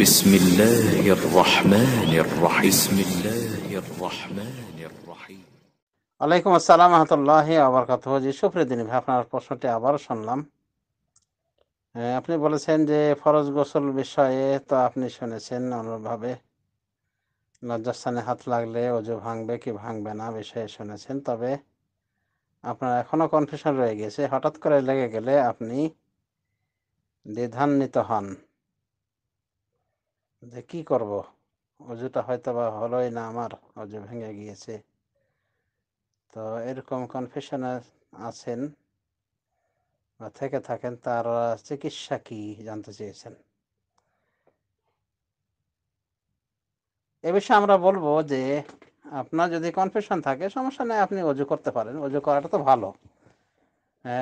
بسم الله الرحمن الرحيم بسم الله الرحمن الرحيم আলাইকুম আসসালাম রহমতুল্লাহ আবরকাত জি সুপ্রিয় দিন আপনার প্রশ্নটি আবার শুনলাম আপনি বলেছেন যে ফরজ গোসল বিষয়ে তো আপনি শুনেছেন অনুরূপভাবে লজ্জাস্থানে হাত লাগলে অজু ভাঙবে কি ভাঙবে না বিষয়ে শুনেছেন তবে আপনার এখনও কনফিউশন রয়ে গেছে হঠাৎ করে লেগে গেলে আপনি দ্বিধান্বিত হন যে কী করব অজুটা হয়তো বা হলোই না আমার অজু ভেঙে গিয়েছে তো এরকম কনফেশনে আছেন বা থেকে থাকেন তার চিকিৎসা কি জানতে চেয়েছেন এ বিষয়ে আমরা বলবো যে আপনার যদি কনফেশন থাকে সমস্যা নেই আপনি অজু করতে পারেন অজু করাটা তো ভালো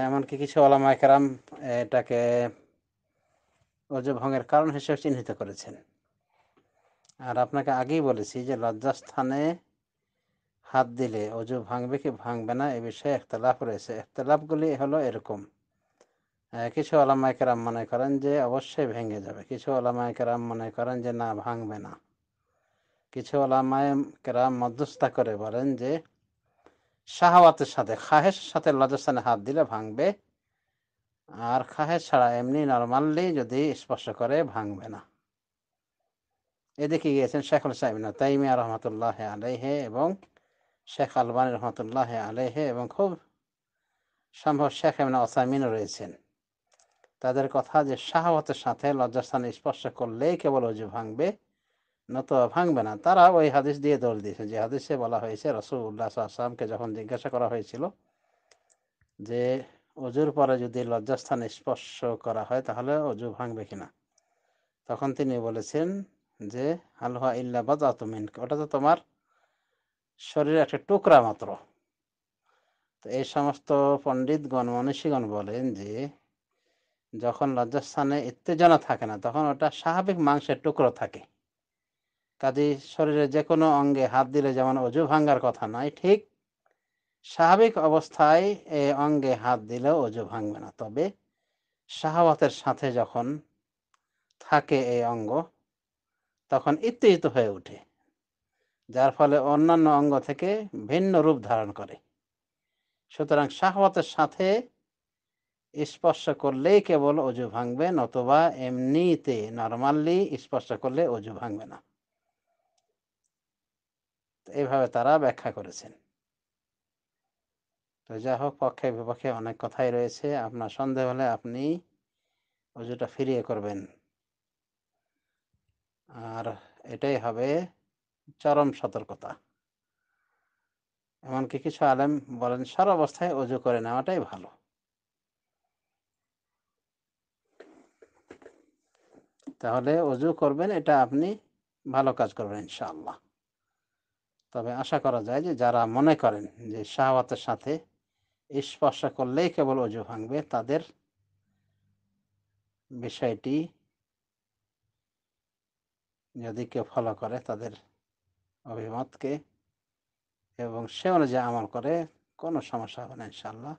এমনকি কিছু ওলামায় কেরাম এটাকে অজু ভঙ্গের কারণ হিসেবে চিহ্নিত করেছেন আর আপনাকে আগেই বলেছি যে লজ্জাস্থানে হাত দিলে অজু ভাঙবে কি ভাঙবে না এ বিষয়ে একতলাফ রয়েছে একতলাফগুলি হলো এরকম কিছু আলামাইকেরাম মনে করেন যে অবশ্যই ভেঙে যাবে কিছু আলামাইকেরাম মনে করেন যে না ভাঙবে না কিছু ওলামায় কেরাম মধ্যস্থা করে বলেন যে শাহওয়াতের সাথে খাহের সাথে লজ্জাস্থানে হাত দিলে ভাঙবে আর খাহের ছাড়া এমনি নর্মালি যদি স্পর্শ করে ভাঙবে না এদিকে গিয়েছেন শেখুল সাইমিনা তাইমিয়া রহমতুল্লাহ আলহে এবং শেখ আলবানী রহমতুল্লাহ আলহে এবং খুব সম্ভব শেখ এমনা ওসাইমিনও রয়েছেন তাদের কথা যে শাহবতের সাথে লজ্জাস্থানে স্পর্শ করলেই কেবল অজু ভাঙবে নত ভাঙবে না তারা ওই হাদিস দিয়ে দৌড় দিয়েছে যে হাদিসে বলা হয়েছে উল্লাহ আসলামকে যখন জিজ্ঞাসা করা হয়েছিল যে অজুর পরে যদি লজ্জাস্থানে স্পর্শ করা হয় তাহলে অজু ভাঙবে কিনা তখন তিনি বলেছেন যে আলহা ইল্লা বাজাতুমিন ওটা তো তোমার শরীরের একটা টুকরা মাত্র তো এই সমস্ত পণ্ডিতগণ মনীষীগণ বলেন যে যখন লজ্জাস্থানে উত্তেজনা থাকে না তখন ওটা স্বাভাবিক মাংসের টুকরো থাকে কাজে শরীরে যে কোনো অঙ্গে হাত দিলে যেমন অজু ভাঙ্গার কথা নয় ঠিক স্বাভাবিক অবস্থায় এ অঙ্গে হাত দিলেও অজু ভাঙবে না তবে শাহাওয়াতের সাথে যখন থাকে এই অঙ্গ তখন উত্তেজিত হয়ে ওঠে যার ফলে অন্যান্য অঙ্গ থেকে ভিন্ন রূপ ধারণ করে সুতরাং শাহবতের সাথে স্পর্শ করলেই কেবল অজু ভাঙবে নতবা এমনিতে নর্মালি স্পর্শ করলে অজু ভাঙবে না এইভাবে তারা ব্যাখ্যা করেছেন তো যা হোক পক্ষে বিপক্ষে অনেক কথাই রয়েছে আপনার সন্দেহ হলে আপনি অজুটা ফিরিয়ে করবেন আর এটাই হবে চরম সতর্কতা এমনকি কিছু আলেম বলেন সার অবস্থায় অজু করে নেওয়াটাই ভালো তাহলে অজু করবেন এটা আপনি ভালো কাজ করবেন ইনশাআল্লাহ তবে আশা করা যায় যে যারা মনে করেন যে শাহওয়াতের সাথে স্পর্শ করলেই কেবল অজু ভাঙবে তাদের বিষয়টি যদি কেউ ফলো করে তাদের অভিমতকে এবং সে অনুযায়ী আমল করে কোনো সমস্যা হবে না ইনশাল্লাহ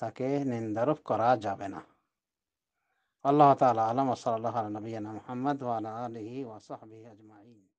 তাকে নিন্দারোপ করা যাবে না আল্লাহ তালা আলম সাল্লাহ নবীনা মোহাম্মদ ওয়ালা আলহি ওয়াসাহবি আজমাইন